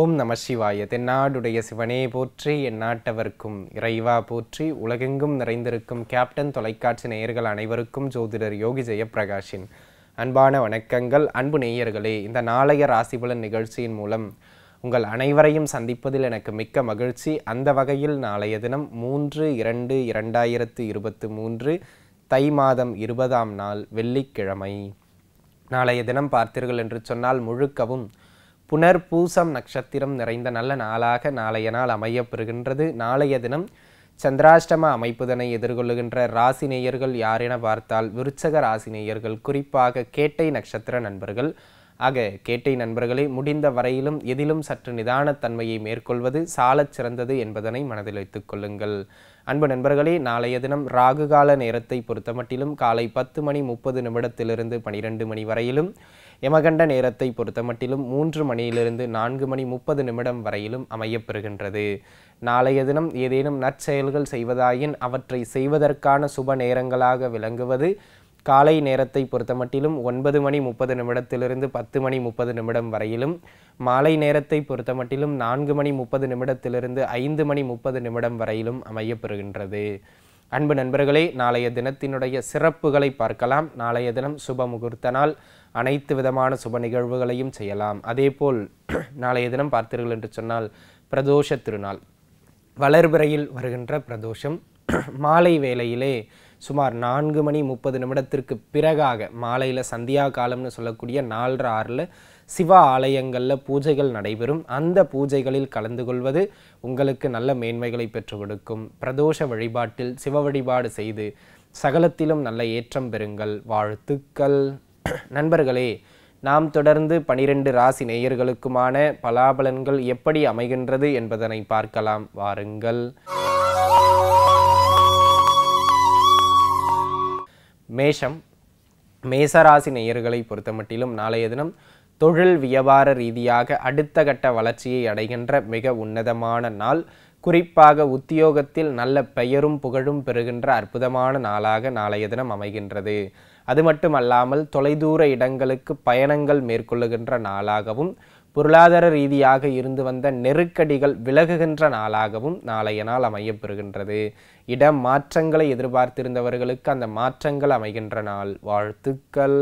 ஓம் நம சிவாய தென்னாடுடைய சிவனே போற்றி என் இறைவா போற்றி உலகெங்கும் நிறைந்திருக்கும் கேப்டன் தொலைக்காட்சி நேயர்கள் அனைவருக்கும் ஜோதிடர் யோகி ஜெயப்பிரகாஷின் அன்பான வணக்கங்கள் அன்பு நேயர்களே இந்த நாளைய ராசிபலன் நிகழ்ச்சியின் மூலம் உங்கள் அனைவரையும் சந்திப்பதில் எனக்கு மிக்க மகிழ்ச்சி அந்த வகையில் நாளைய தினம் மூன்று இரண்டு இரண்டாயிரத்து இருபத்து மூன்று தை மாதம் இருபதாம் நாள் வெள்ளிக்கிழமை நாளைய தினம் பார்த்தீர்கள் என்று சொன்னால் முழுக்கவும் புனர் பூசம் நட்சத்திரம் நிறைந்த நல்ல நாளாக நாளைய நாள் அமையப்பெறுகின்றது நாளைய தினம் சந்திராஷ்டம அமைப்புதனை எதிர்கொள்ளுகின்ற ராசி யாரென பார்த்தால் விருச்சக ராசி குறிப்பாக கேட்டை நட்சத்திர நண்பர்கள் ஆக கேட்டை நண்பர்களே முடிந்த வரையிலும் எதிலும் சற்று நிதானத்தன்மையை மேற்கொள்வது சாலச் சிறந்தது என்பதனை மனதில் வைத்துக் கொள்ளுங்கள் அன்பு நண்பர்களே நாளைய தினம் ராகுகால நேரத்தை பொறுத்தமட்டிலும் காலை பத்து மணி முப்பது நிமிடத்திலிருந்து பனிரெண்டு மணி வரையிலும் யமகண்ட நேரத்தை பொறுத்தமட்டிலும் மூன்று மணியிலிருந்து நான்கு மணி முப்பது நிமிடம் வரையிலும் அமையப்பெறுகின்றது நாளைய தினம் ஏதேனும் நற்செயல்கள் செய்வதாயின் அவற்றை செய்வதற்கான சுப நேரங்களாக விளங்குவது காலை நேரத்தை மட்டிலும் ஒன்பது மணி முப்பது நிமிடத்திலிருந்து பத்து மணி முப்பது நிமிடம் வரையிலும் மாலை நேரத்தை பொறுத்தமட்டிலும் நான்கு மணி முப்பது நிமிடத்திலிருந்து ஐந்து மணி முப்பது நிமிடம் வரையிலும் அமையப்பெறுகின்றது அன்பு நண்பர்களே நாளைய தினத்தினுடைய சிறப்புகளை பார்க்கலாம் நாளைய தினம் சுப முகூர்த்த நாள் அனைத்து விதமான சுப நிகழ்வுகளையும் செய்யலாம் அதேபோல் நாளைய தினம் பார்த்தீர்கள் என்று சொன்னால் பிரதோஷ திருநாள் வளர்பிறையில் வருகின்ற பிரதோஷம் மாலை வேளையிலே சுமார் நான்கு மணி முப்பது நிமிடத்திற்கு பிறகாக மாலையில் சந்தியா காலம்னு சொல்லக்கூடிய நாலு ஆறில் சிவ ஆலயங்களில் பூஜைகள் நடைபெறும் அந்த பூஜைகளில் கலந்து கொள்வது உங்களுக்கு நல்ல மேன்மைகளை பெற்று கொடுக்கும் பிரதோஷ வழிபாட்டில் சிவ வழிபாடு செய்து சகலத்திலும் நல்ல ஏற்றம் பெறுங்கள் வாழ்த்துக்கள் நண்பர்களே நாம் தொடர்ந்து பனிரெண்டு ராசி நேயர்களுக்குமான பலாபலன்கள் எப்படி அமைகின்றது என்பதனை பார்க்கலாம் வாருங்கள் மேஷம் மேச ராசி நேயர்களை பொறுத்தமட்டிலும் நாளைய தினம் தொழில் வியாபார ரீதியாக அடுத்த கட்ட வளர்ச்சியை அடைகின்ற மிக உன்னதமான நாள் குறிப்பாக உத்தியோகத்தில் நல்ல பெயரும் புகழும் பெறுகின்ற அற்புதமான நாளாக நாளைய தினம் அமைகின்றது அது மட்டுமல்லாமல் தொலைதூர இடங்களுக்கு பயணங்கள் மேற்கொள்ளுகின்ற நாளாகவும் பொருளாதார ரீதியாக இருந்து வந்த நெருக்கடிகள் விலகுகின்ற நாளாகவும் நாளைய நாள் அமையப்பெறுகின்றது இடம் மாற்றங்களை எதிர்பார்த்திருந்தவர்களுக்கு அந்த மாற்றங்கள் அமைகின்ற நாள் வாழ்த்துக்கள்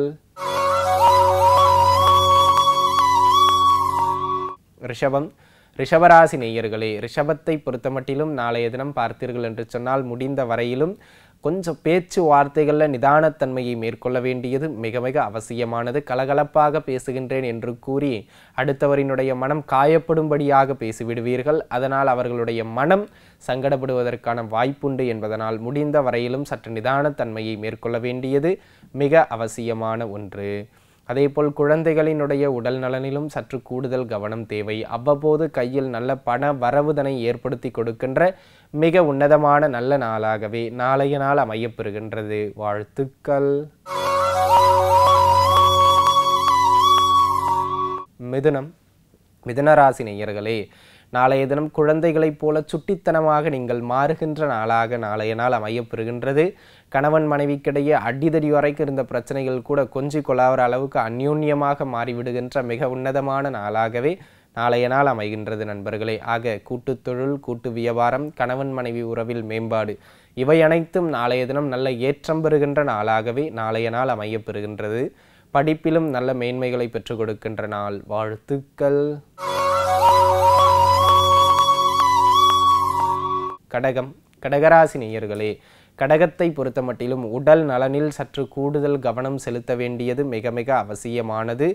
ரிஷபம் ரிஷபராசி நேயர்களே ரிஷபத்தை பொறுத்தமட்டிலும் நாளைய தினம் பார்த்தீர்கள் என்று சொன்னால் முடிந்த வரையிலும் கொஞ்சம் பேச்சு வார்த்தைகளில் நிதானத்தன்மையை மேற்கொள்ள வேண்டியது மிக மிக அவசியமானது கலகலப்பாக பேசுகின்றேன் என்று கூறி அடுத்தவரினுடைய மனம் காயப்படும்படியாக பேசிவிடுவீர்கள் அதனால் அவர்களுடைய மனம் சங்கடப்படுவதற்கான வாய்ப்புண்டு என்பதனால் முடிந்த வரையிலும் சற்று நிதானத்தன்மையை மேற்கொள்ள வேண்டியது மிக அவசியமான ஒன்று அதேபோல் குழந்தைகளினுடைய உடல் நலனிலும் சற்று கூடுதல் கவனம் தேவை அவ்வப்போது கையில் நல்ல பண வரவுதனை ஏற்படுத்தி கொடுக்கின்ற மிக உன்னதமான நல்ல நாளாகவே நாளைய நாள் அமையப்பெறுகின்றது வாழ்த்துக்கள் மிதுனம் மிதுனராசி நேயர்களே நாளைய தினம் குழந்தைகளைப் போல சுட்டித்தனமாக நீங்கள் மாறுகின்ற நாளாக நாளைய நாள் அமையப்பெறுகின்றது கணவன் மனைவிக்கிடையே அடிதடி வரைக்கும் இருந்த பிரச்சனைகள் கூட கொஞ்சி கொள்ளாத அளவுக்கு அந்யூன்யமாக மாறிவிடுகின்ற மிக உன்னதமான நாளாகவே நாளைய நாள் அமைகின்றது நண்பர்களே ஆக கூட்டு தொழில் கூட்டு வியாபாரம் கணவன் மனைவி உறவில் மேம்பாடு இவை அனைத்தும் நாளைய தினம் நல்ல ஏற்றம் பெறுகின்ற நாளாகவே நாளைய நாள் அமையப்பெறுகின்றது படிப்பிலும் நல்ல மேன்மைகளை பெற்றுக் கொடுக்கின்ற நாள் வாழ்த்துக்கள் கடகம் கடகராசி நேயர்களே கடகத்தை மட்டிலும் உடல் நலனில் சற்று கூடுதல் கவனம் செலுத்த வேண்டியது மிக மிக அவசியமானது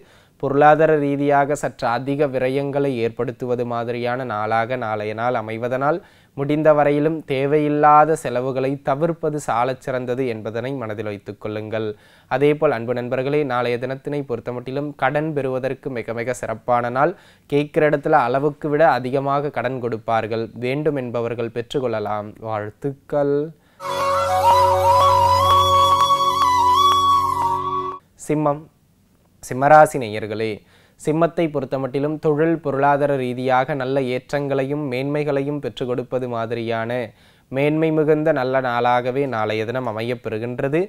பொருளாதார ரீதியாக சற்று அதிக விரயங்களை ஏற்படுத்துவது மாதிரியான நாளாக நாளைய நாள் அமைவதனால் முடிந்த வரையிலும் தேவையில்லாத செலவுகளை தவிர்ப்பது சாலச்சிறந்தது சிறந்தது என்பதனை மனதில் வைத்துக் கொள்ளுங்கள் அதேபோல் அன்பு நண்பர்களே நாளைய தினத்தினை பொறுத்தமட்டிலும் கடன் பெறுவதற்கு மிக மிக சிறப்பான நாள் கேட்கிற இடத்துல அளவுக்கு விட அதிகமாக கடன் கொடுப்பார்கள் வேண்டும் என்பவர்கள் பெற்றுக்கொள்ளலாம் வாழ்த்துக்கள் சிம்மம் சிம்மராசி நேயர்களே சிம்மத்தை பொறுத்தமட்டிலும் தொழில் பொருளாதார ரீதியாக நல்ல ஏற்றங்களையும் மேன்மைகளையும் பெற்றுக் கொடுப்பது மாதிரியான மேன்மை மிகுந்த நல்ல நாளாகவே நாளைய தினம் அமையப்பெறுகின்றது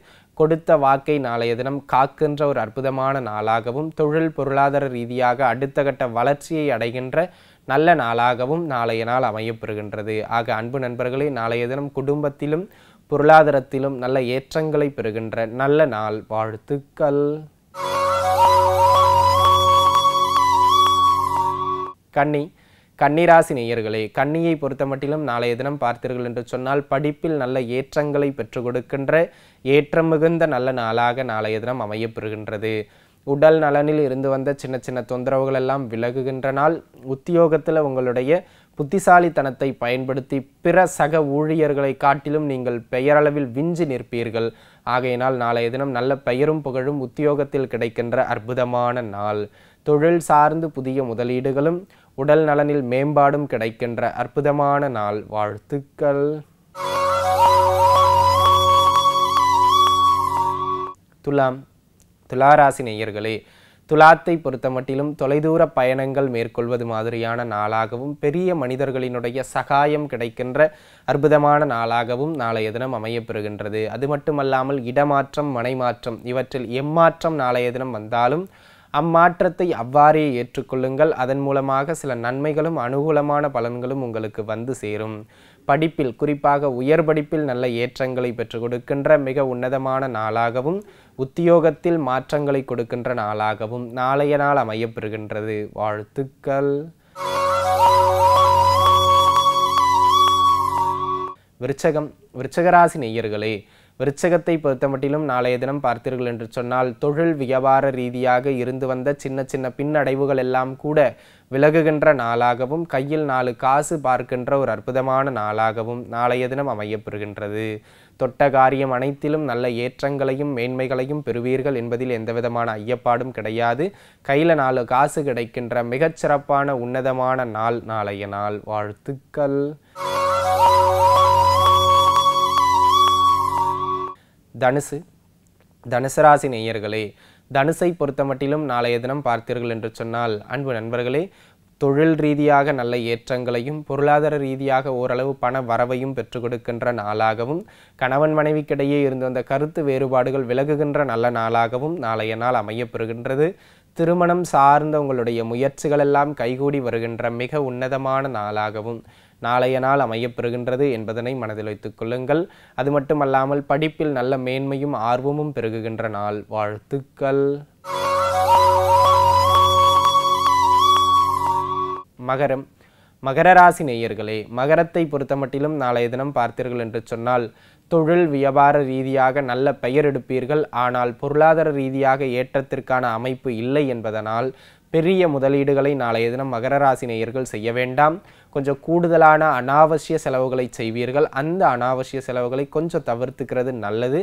கொடுத்த வாக்கை நாளைய தினம் காக்கின்ற ஒரு அற்புதமான நாளாகவும் தொழில் பொருளாதார ரீதியாக அடுத்த கட்ட வளர்ச்சியை அடைகின்ற நல்ல நாளாகவும் நாளைய நாள் அமையப்பெறுகின்றது ஆக அன்பு நண்பர்களே நாளைய தினம் குடும்பத்திலும் பொருளாதாரத்திலும் நல்ல ஏற்றங்களை பெறுகின்ற நல்ல நாள் வாழ்த்துக்கள் கன்னி கன்னிராசி நேயர்களே கன்னியை பொறுத்தமட்டிலும் நாளைய தினம் பார்த்தீர்கள் என்று சொன்னால் படிப்பில் நல்ல ஏற்றங்களை பெற்றுக் கொடுக்கின்ற ஏற்றம் மிகுந்த நல்ல நாளாக நாளைய தினம் அமையப்பெறுகின்றது உடல் நலனில் இருந்து வந்த சின்ன சின்ன தொந்தரவுகள் எல்லாம் விலகுகின்ற நாள் உத்தியோகத்தில் உங்களுடைய புத்திசாலித்தனத்தை பயன்படுத்தி பிற சக ஊழியர்களை காட்டிலும் நீங்கள் பெயரளவில் விஞ்சி நிற்பீர்கள் ஆகையினால் நாளைய தினம் நல்ல பெயரும் புகழும் உத்தியோகத்தில் கிடைக்கின்ற அற்புதமான நாள் தொழில் சார்ந்து புதிய முதலீடுகளும் உடல் நலனில் மேம்பாடும் கிடைக்கின்ற அற்புதமான நாள் வாழ்த்துக்கள் துலாம் துளாராசி நேயர்களே துலாத்தை பொறுத்தமட்டிலும் தொலைதூர பயணங்கள் மேற்கொள்வது மாதிரியான நாளாகவும் பெரிய மனிதர்களினுடைய சகாயம் கிடைக்கின்ற அற்புதமான நாளாகவும் நாளைய தினம் அமையப்பெறுகின்றது அது மட்டுமல்லாமல் இடமாற்றம் மனைமாற்றம் இவற்றில் எம்மாற்றம் நாளைய தினம் வந்தாலும் அம்மாற்றத்தை அவ்வாறே ஏற்றுக்கொள்ளுங்கள் அதன் மூலமாக சில நன்மைகளும் அனுகூலமான பலன்களும் உங்களுக்கு வந்து சேரும் படிப்பில் குறிப்பாக உயர் படிப்பில் நல்ல ஏற்றங்களை பெற்றுக் கொடுக்கின்ற மிக உன்னதமான நாளாகவும் உத்தியோகத்தில் மாற்றங்களை கொடுக்கின்ற நாளாகவும் நாளைய நாள் அமையப்பெறுகின்றது வாழ்த்துக்கள் விருச்சகம் விருச்சகராசி நெய்யர்களே விருச்சகத்தை பொறுத்தமட்டிலும் நாளைய தினம் பார்த்தீர்கள் என்று சொன்னால் தொழில் வியாபார ரீதியாக இருந்து வந்த சின்ன சின்ன பின்னடைவுகள் எல்லாம் கூட விலகுகின்ற நாளாகவும் கையில் நாலு காசு பார்க்கின்ற ஒரு அற்புதமான நாளாகவும் நாளைய தினம் அமையப்பெறுகின்றது தொட்ட காரியம் அனைத்திலும் நல்ல ஏற்றங்களையும் மேன்மைகளையும் பெறுவீர்கள் என்பதில் எந்தவிதமான ஐயப்பாடும் கிடையாது கையில் நாலு காசு கிடைக்கின்ற மிகச்சிறப்பான உன்னதமான நாள் நாளைய நாள் வாழ்த்துக்கள் தனுசு தனுசராசி நேயர்களே தனுசை பொறுத்தமட்டிலும் நாளைய தினம் பார்த்தீர்கள் என்று சொன்னால் அன்பு நண்பர்களே தொழில் ரீதியாக நல்ல ஏற்றங்களையும் பொருளாதார ரீதியாக ஓரளவு பண வரவையும் பெற்றுக் கொடுக்கின்ற நாளாகவும் கணவன் மனைவிக்கிடையே இருந்து வந்த கருத்து வேறுபாடுகள் விலகுகின்ற நல்ல நாளாகவும் நாளைய நாள் அமையப்பெறுகின்றது திருமணம் சார்ந்த உங்களுடைய முயற்சிகள் எல்லாம் கைகூடி வருகின்ற மிக உன்னதமான நாளாகவும் நாளைய நாள் அமையப்பெறுகின்றது என்பதனை மனதில் வைத்துக் கொள்ளுங்கள் அது மட்டுமல்லாமல் படிப்பில் நல்ல மேன்மையும் ஆர்வமும் பெருகுகின்ற நாள் வாழ்த்துக்கள் மகரம் மகர ராசி நேயர்களே மகரத்தை பொறுத்தமட்டிலும் நாளைய தினம் பார்த்தீர்கள் என்று சொன்னால் தொழில் வியாபார ரீதியாக நல்ல பெயர் எடுப்பீர்கள் ஆனால் பொருளாதார ரீதியாக ஏற்றத்திற்கான அமைப்பு இல்லை என்பதனால் பெரிய முதலீடுகளை நாளைய தினம் மகர ராசி நேயர்கள் செய்ய வேண்டாம் கொஞ்சம் கூடுதலான அனாவசிய செலவுகளை செய்வீர்கள் அந்த அனாவசிய செலவுகளை கொஞ்சம் தவிர்த்துக்கிறது நல்லது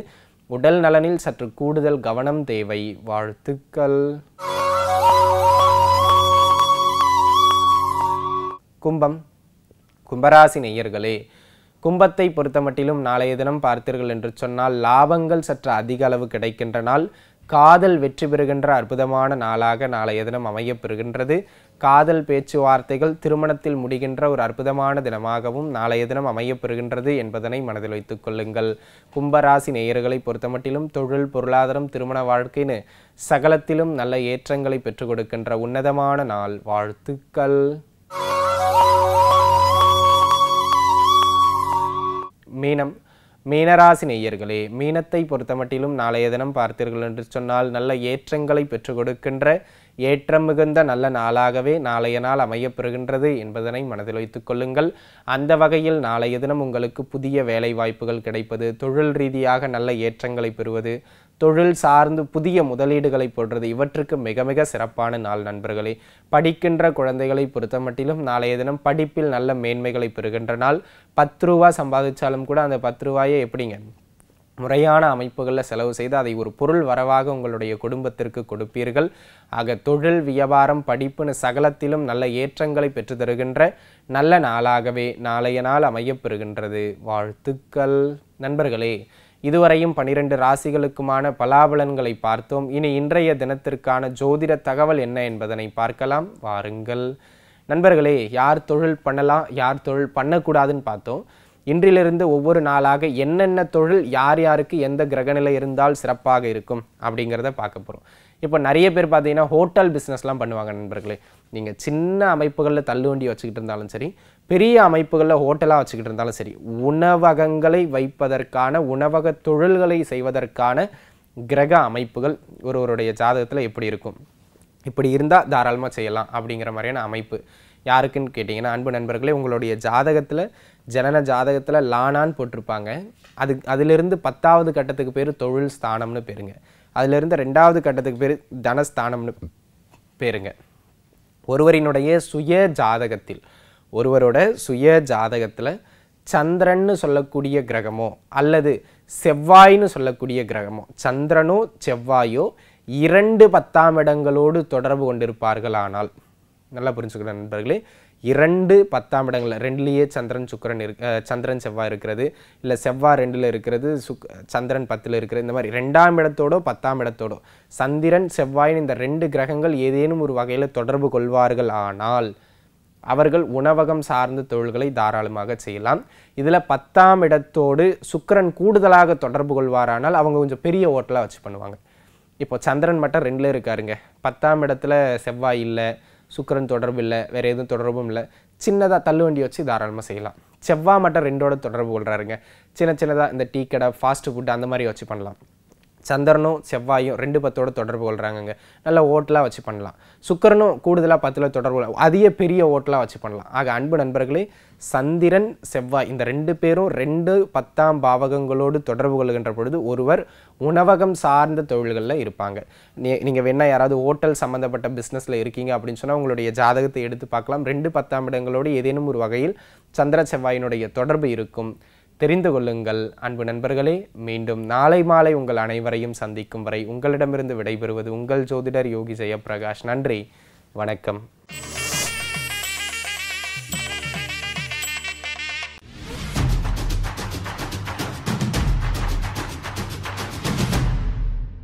உடல் நலனில் சற்று கூடுதல் கவனம் தேவை வாழ்த்துக்கள் கும்பம் கும்பராசி நேயர்களே கும்பத்தை மட்டிலும் நாளைய தினம் பார்த்தீர்கள் என்று சொன்னால் லாபங்கள் சற்று அதிக அளவு கிடைக்கின்ற நாள் காதல் வெற்றி பெறுகின்ற அற்புதமான நாளாக நாளைய தினம் அமையப்பெறுகின்றது காதல் பேச்சுவார்த்தைகள் திருமணத்தில் முடிகின்ற ஒரு அற்புதமான தினமாகவும் நாளைய தினம் அமையப்பெறுகின்றது என்பதனை மனதில் வைத்துக் கொள்ளுங்கள் கும்பராசி நேயர்களை பொறுத்தமட்டிலும் தொழில் பொருளாதாரம் திருமண வாழ்க்கைன்னு சகலத்திலும் நல்ல ஏற்றங்களை பெற்றுக் கொடுக்கின்ற உன்னதமான நாள் வாழ்த்துக்கள் மீனம் மீனராசி நேயர்களே மீனத்தை பொறுத்தமட்டிலும் நாளைய தினம் பார்த்தீர்கள் என்று சொன்னால் நல்ல ஏற்றங்களை பெற்றுக் கொடுக்கின்ற ஏற்றம் மிகுந்த நல்ல நாளாகவே நாளைய நாள் அமையப்பெறுகின்றது என்பதனை மனதில் வைத்துக் கொள்ளுங்கள் அந்த வகையில் நாளைய தினம் உங்களுக்கு புதிய வேலை வாய்ப்புகள் கிடைப்பது தொழில் ரீதியாக நல்ல ஏற்றங்களை பெறுவது தொழில் சார்ந்து புதிய முதலீடுகளை போடுறது இவற்றுக்கு மிக மிக சிறப்பான நாள் நண்பர்களே படிக்கின்ற குழந்தைகளை பொறுத்தமட்டிலும் நாளைய தினம் படிப்பில் நல்ல மேன்மைகளை பெறுகின்ற நாள் பத்து ரூபா சம்பாதிச்சாலும் கூட அந்த பத்து ரூபாயை எப்படிங்க முறையான அமைப்புகளில் செலவு செய்து அதை ஒரு பொருள் வரவாக உங்களுடைய குடும்பத்திற்கு கொடுப்பீர்கள் ஆக தொழில் வியாபாரம் படிப்புன்னு சகலத்திலும் நல்ல ஏற்றங்களை பெற்று தருகின்ற நல்ல நாளாகவே நாளைய நாள் அமையப்பெறுகின்றது வாழ்த்துக்கள் நண்பர்களே இதுவரையும் பனிரெண்டு ராசிகளுக்குமான பலாபலன்களை பார்த்தோம் இனி இன்றைய தினத்திற்கான ஜோதிட தகவல் என்ன என்பதனை பார்க்கலாம் வாருங்கள் நண்பர்களே யார் தொழில் பண்ணலாம் யார் தொழில் பண்ணக்கூடாதுன்னு பார்த்தோம் இன்றிலிருந்து ஒவ்வொரு நாளாக என்னென்ன தொழில் யார் யாருக்கு எந்த கிரகநிலை இருந்தால் சிறப்பாக இருக்கும் அப்படிங்கிறத பார்க்க போகிறோம் இப்போ நிறைய பேர் பார்த்தீங்கன்னா ஹோட்டல் பிஸ்னஸ்லாம் பண்ணுவாங்க நண்பர்களே நீங்கள் சின்ன அமைப்புகளில் தள்ளுவண்டி வச்சுக்கிட்டு இருந்தாலும் சரி பெரிய அமைப்புகளில் ஹோட்டலாக வச்சுக்கிட்டு இருந்தாலும் சரி உணவகங்களை வைப்பதற்கான உணவக தொழில்களை செய்வதற்கான கிரக அமைப்புகள் ஒருவருடைய ஜாதகத்தில் எப்படி இருக்கும் இப்படி இருந்தால் தாராளமாக செய்யலாம் அப்படிங்கிற மாதிரியான அமைப்பு யாருக்குன்னு கேட்டிங்கன்னா அன்பு நண்பர்களே உங்களுடைய ஜாதகத்தில் ஜனன ஜாதகத்தில் லானான்னு போட்டிருப்பாங்க அது அதிலிருந்து பத்தாவது கட்டத்துக்கு பேர் தொழில் ஸ்தானம்னு பேருங்க அதிலிருந்து ரெண்டாவது கட்டத்துக்கு பேர் தனஸ்தானம்னு பேருங்க ஒருவரினுடைய சுய ஜாதகத்தில் ஒருவரோட சுய ஜாதகத்தில் சந்திரன்னு சொல்லக்கூடிய கிரகமோ அல்லது செவ்வாய்னு சொல்லக்கூடிய கிரகமோ சந்திரனோ செவ்வாயோ இரண்டு பத்தாம் இடங்களோடு தொடர்பு கொண்டிருப்பார்கள் ஆனால் நல்லா புரிஞ்சுக்கிறேன் நண்பர்களே இரண்டு பத்தாம் இடங்களில் ரெண்டுலேயே சந்திரன் சுக்கரன் இரு சந்திரன் செவ்வாய் இருக்கிறது இல்லை செவ்வாய் ரெண்டில் இருக்கிறது சுக் சந்திரன் பத்தில் இருக்கிறது இந்த மாதிரி ரெண்டாம் இடத்தோடோ பத்தாம் இடத்தோடோ சந்திரன் செவ்வாயின் இந்த ரெண்டு கிரகங்கள் ஏதேனும் ஒரு வகையில் தொடர்பு கொள்வார்கள் ஆனால் அவர்கள் உணவகம் சார்ந்த தொழில்களை தாராளமாக செய்யலாம் இதில் பத்தாம் இடத்தோடு சுக்கரன் கூடுதலாக தொடர்பு கொள்வாரானால் அவங்க கொஞ்சம் பெரிய ஹோட்டலாக வச்சு பண்ணுவாங்க இப்போ சந்திரன் மட்டும் ரெண்டில் இருக்காருங்க பத்தாம் இடத்துல செவ்வாய் இல்லை சுக்கரன் தொடர்பு இல்லை வேறு எதுவும் தொடர்பும் இல்லை சின்னதாக தள்ளுவண்டி வச்சு தாராளமாக செய்யலாம் செவ்வாய் மட்டும் ரெண்டோட தொடர்பு கொள்கிறாருங்க சின்ன சின்னதாக இந்த டீ கடை ஃபாஸ்ட் ஃபுட் அந்த மாதிரி வச்சு பண்ணலாம் சந்திரனும் செவ்வாயும் ரெண்டு பத்தோட தொடர்பு கொள்கிறாங்க நல்ல ஓட்டலாக வச்சு பண்ணலாம் சுக்கரனும் கூடுதலாக பத்தில் தொடர்பு அதிக பெரிய ஓட்டலாக வச்சு பண்ணலாம் ஆக அன்பு நண்பர்களே சந்திரன் செவ்வாய் இந்த ரெண்டு பேரும் ரெண்டு பத்தாம் பாவகங்களோடு தொடர்பு கொள்கின்ற பொழுது ஒருவர் உணவகம் சார்ந்த தொழில்களில் இருப்பாங்க நீ நீங்கள் வேணால் யாராவது ஹோட்டல் சம்மந்தப்பட்ட பிஸ்னஸில் இருக்கீங்க அப்படின்னு சொன்னால் உங்களுடைய ஜாதகத்தை எடுத்து பார்க்கலாம் ரெண்டு பத்தாம் இடங்களோடு ஏதேனும் ஒரு வகையில் சந்திர செவ்வாயினுடைய தொடர்பு இருக்கும் தெரிந்து கொள்ளுங்கள் அன்பு நண்பர்களே மீண்டும் நாளை மாலை உங்கள் அனைவரையும் சந்திக்கும் வரை உங்களிடமிருந்து விடைபெறுவது உங்கள் ஜோதிடர் யோகி ஜெயபிரகாஷ் நன்றி வணக்கம்